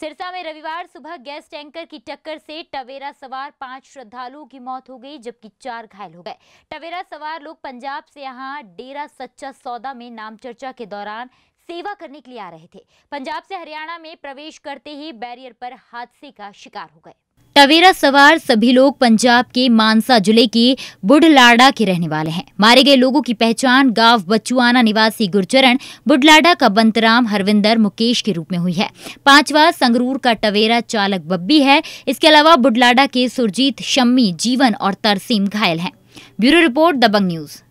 सिरसा में रविवार सुबह गैस टैंकर की टक्कर से टवेरा सवार पांच श्रद्धालुओं की मौत हो गई जबकि चार घायल हो गए टवेरा सवार लोग पंजाब से यहाँ डेरा सच्चा सौदा में नाम चर्चा के दौरान सेवा करने के लिए आ रहे थे पंजाब से हरियाणा में प्रवेश करते ही बैरियर पर हादसे का शिकार हो गए टवेरा सवार सभी लोग पंजाब के मानसा जिले के बुढ़लाडा के रहने वाले हैं मारे गए लोगों की पहचान गांव बचुआना निवासी गुरचरण बुढ़लाडा का बंतराम हरविंदर मुकेश के रूप में हुई है पांचवा संगरूर का टवेरा चालक बब्बी है इसके अलावा बुढ़लाडा के सुरजीत शम्मी जीवन और तरसीम घायल हैं ब्यूरो रिपोर्ट दबंग न्यूज़